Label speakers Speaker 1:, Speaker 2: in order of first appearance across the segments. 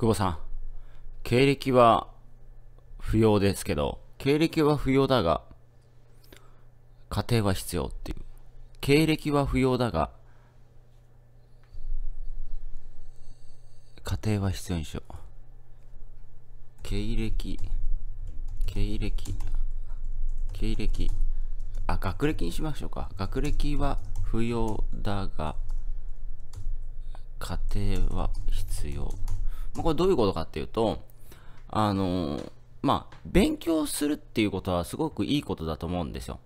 Speaker 1: 久保さん、経歴は不要ですけど、経歴は不要だが、家庭は必要っていう。経歴は不要だが、家庭は必要にしよう。経歴、経歴、経歴、あ、学歴にしましょうか。学歴は不要だが、家庭は必要。まあ、これどういうことかっていうと、あのー、まあ、勉強するっていうことはすごくいいことだと思うんですよ。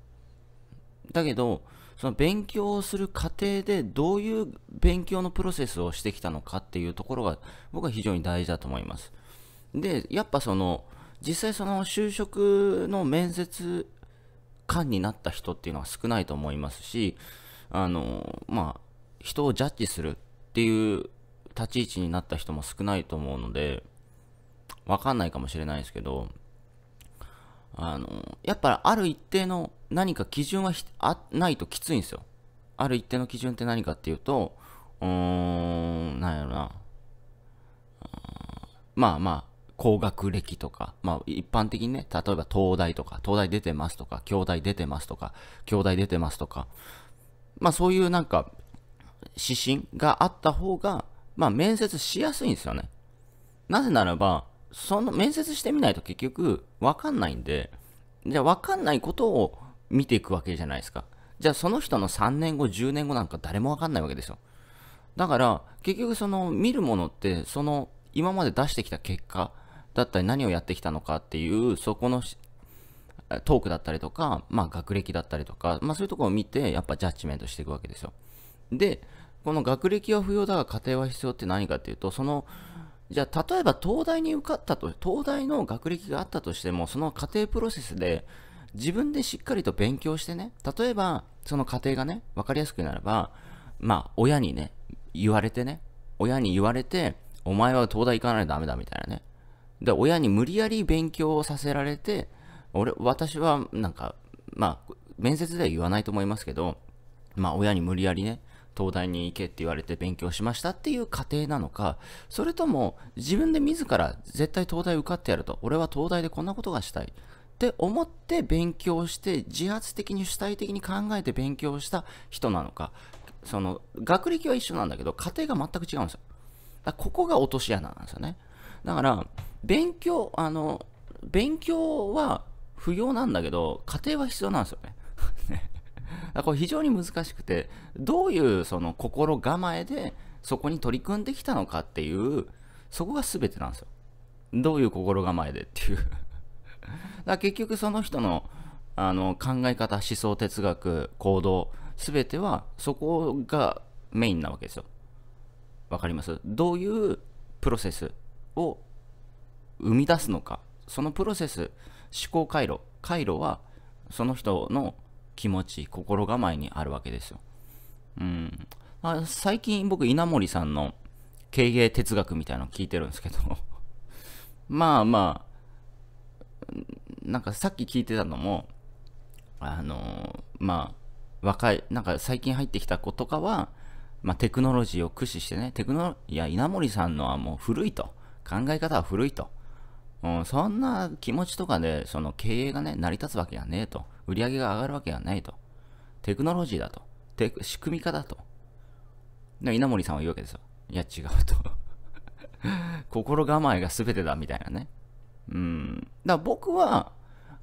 Speaker 1: だけど、その勉強をする過程でどういう勉強のプロセスをしてきたのかっていうところが僕は非常に大事だと思います。で、やっぱその、実際その就職の面接官になった人っていうのは少ないと思いますし、あの、まあ、人をジャッジするっていう立ち位置になった人も少ないと思うので、わかんないかもしれないですけど、あの、やっぱある一定の何か基準はあないときついんですよ。ある一定の基準って何かっていうと、うーん、なんやろな。まあまあ、高学歴とか、まあ一般的にね、例えば東大とか、東大出てますとか、京大出てますとか、京大出てますとか、まあそういうなんか、指針があった方が、まあ面接しやすいんですよね。なぜならば、その面接してみないと結局わかんないんで、じゃあわかんないことを見ていくわけじゃないですか。じゃあその人の3年後、10年後なんか誰もわかんないわけですよ。だから結局その見るものってその今まで出してきた結果だったり何をやってきたのかっていうそこのトークだったりとか、まあ、学歴だったりとか、まあ、そういうところを見てやっぱジャッジメントしていくわけですよ。でこの学歴は不要だが家庭は必要って何かっていうと、その、じゃあ例えば東大に受かったと、東大の学歴があったとしても、その家庭プロセスで自分でしっかりと勉強してね、例えばその家庭がね、分かりやすくなれば、まあ親にね、言われてね、親に言われて、お前は東大行かないとダメだみたいなね。で、親に無理やり勉強をさせられて、俺、私はなんか、まあ、面接では言わないと思いますけど、まあ親に無理やりね、東大に行けって言われて勉強しましたっていう過程なのか、それとも自分で自ら絶対東大受かってやると、俺は東大でこんなことがしたい。って思って勉強して自発的に主体的に考えて勉強した人なのかその学歴は一緒なんだけど家庭が全く違うんですよだここが落とし穴なんですよねだから勉強あの勉強は不要なんだけど家庭は必要なんですよね これ非常に難しくて、どういうその心構えでそこに取り組んできたのかっていう、そこが全てなんですよ。どういう心構えでっていう だから結局その人のあの考え方、思想、哲学、行動、全てはそこがメインなわけですよ。わかりますどういうプロセスを生み出すのか、そのプロセス、思考回路、回路はその人の気持ち、心構えにあるわけですよ。うん。まあ、最近僕、稲森さんの経営哲学みたいなの聞いてるんですけど まあまあ、なんかさっき聞いてたのも、あのまあ、若い、なんか最近入ってきた子とかは、まあ、テクノロジーを駆使してね、テクノ、いや、稲森さんのはもう古いと。考え方は古いと。うん、そんな気持ちとかで、その経営がね、成り立つわけがねえと。売り上げが上がるわけがないと。テクノロジーだと。テク仕組み化だと。で、稲森さんは言うわけですよ。いや、違うと 心構えが全てだ、みたいなね。うん。だから僕は、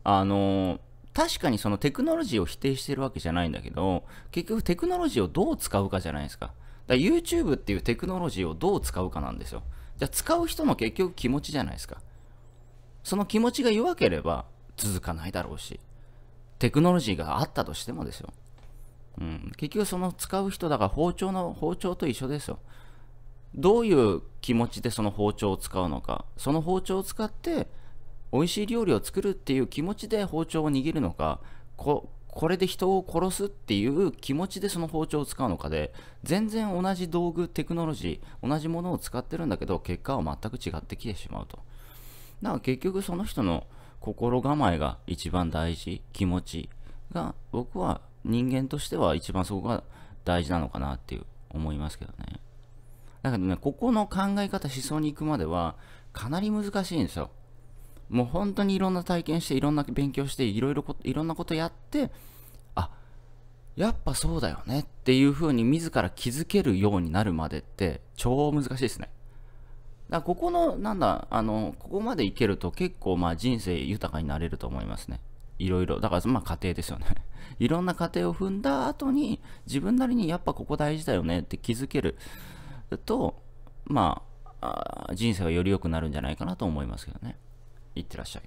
Speaker 1: あの確かにそのテクノロジーを否定してるわけじゃないんだけど、結局テクノロジーをどう使うかじゃないですか。だから YouTube っていうテクノロジーをどう使うかなんですよ。じゃあ使う人の結局気持ちじゃないですか。その気持ちが弱ければ続かないだろうし、テクノロジーがあったとしてもですよ。うん、結局その使う人だから包丁の包丁と一緒ですよ。どういう気持ちでその包丁を使うのか、その包丁を使って美味しい料理を作るっていう気持ちで包丁を握るのか、ここれで人を殺すっていう気持ちでその包丁を使うのかで、全然同じ道具、テクノロジー、同じものを使ってるんだけど、結果は全く違ってきてしまうと。だから結局その人の心構えが一番大事、気持ちが僕は人間としては一番そこが大事なのかなっていう思いますけどね。だけどね、ここの考え方、思想に行くまではかなり難しいんですよ。もう本当にいろんな体験して、いろんな勉強して、いろいろいろんなことやって、あ、やっぱそうだよねっていうふうに自ら気づけるようになるまでって超難しいですね。だここの、なんだ、あの、ここまでいけると結構、まあ人生豊かになれると思いますね。いろいろ。だから、まあ家庭ですよね。いろんな家庭を踏んだ後に、自分なりにやっぱここ大事だよねって気づけると、まあ、あ人生はより良くなるんじゃないかなと思いますけどね。いってらっしゃい。